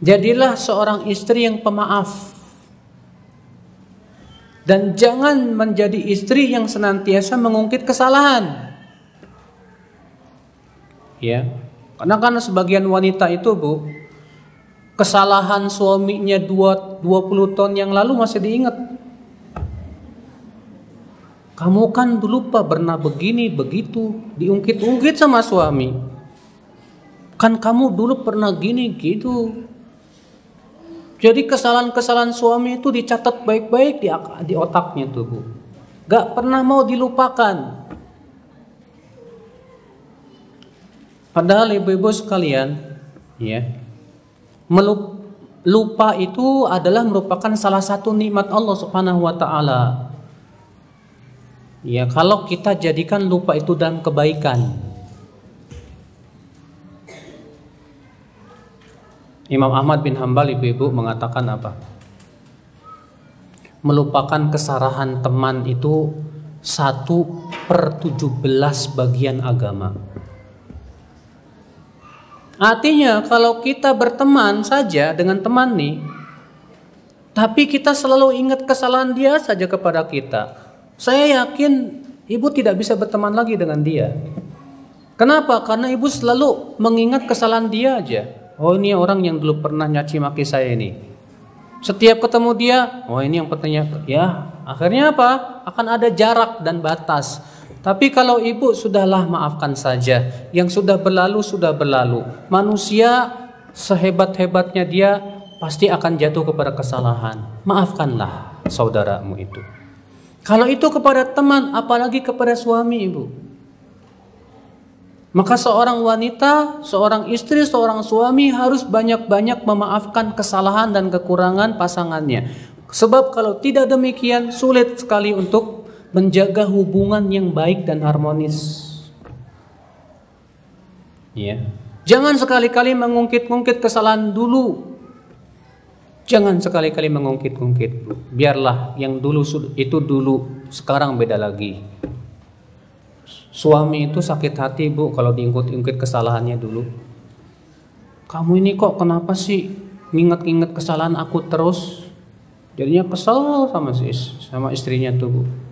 Jadilah seorang istri yang pemaaf. Dan jangan menjadi istri yang senantiasa mengungkit kesalahan. Ya. Karena kan sebagian wanita itu, Bu, kesalahan suaminya dua 20 tahun yang lalu masih diingat. Kamu kan dulu Pak pernah begini, begitu, diungkit-ungkit sama suami. Kan kamu dulu pernah gini gitu jadi kesalahan-kesalahan suami itu dicatat baik-baik di, di otaknya tuh bu. Gak pernah mau dilupakan. Padahal ibu-ibu sekalian, ya, melup, lupa itu adalah merupakan salah satu nikmat Allah Subhanahu wa taala. Ya, kalau kita jadikan lupa itu dalam kebaikan. Imam Ahmad bin Hambal ibu-ibu mengatakan apa? Melupakan kesalahan teman itu satu per tujuh belas bagian agama. Artinya kalau kita berteman saja dengan teman nih, tapi kita selalu ingat kesalahan dia saja kepada kita. Saya yakin ibu tidak bisa berteman lagi dengan dia. Kenapa? Karena ibu selalu mengingat kesalahan dia aja oh ini orang yang dulu pernah nyaci maki saya ini. Setiap ketemu dia, oh ini yang pertanyaan ya. Akhirnya apa? Akan ada jarak dan batas. Tapi kalau ibu sudahlah maafkan saja. Yang sudah berlalu sudah berlalu. Manusia sehebat-hebatnya dia pasti akan jatuh kepada kesalahan. Maafkanlah saudaramu itu. Kalau itu kepada teman, apalagi kepada suami ibu. Maka seorang wanita, seorang istri, seorang suami harus banyak-banyak memaafkan kesalahan dan kekurangan pasangannya. Sebab kalau tidak demikian sulit sekali untuk menjaga hubungan yang baik dan harmonis. Ya. Jangan sekali-kali mengungkit-ungkit kesalahan dulu. Jangan sekali-kali mengungkit-ungkit. Biarlah yang dulu itu dulu, sekarang beda lagi. Suami itu sakit hati bu kalau diungkit-ungkit kesalahannya dulu. Kamu ini kok kenapa sih nginget-nginget kesalahan aku terus? Jadinya kesel sama si sama istrinya tuh bu.